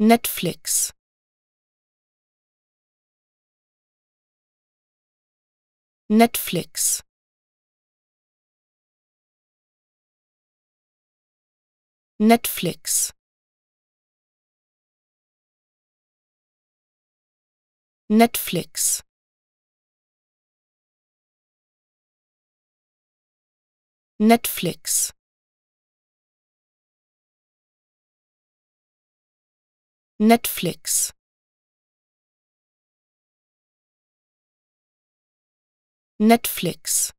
Netflix Netflix Netflix Netflix Netflix Netflix Netflix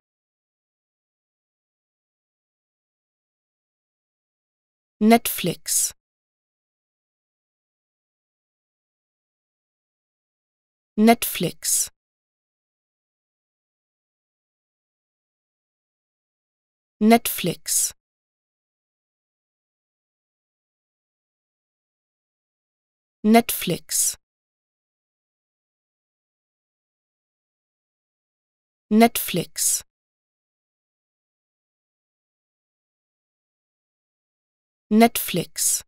Netflix Netflix Netflix Netflix Netflix Netflix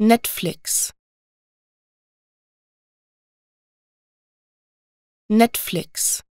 Netflix Netflix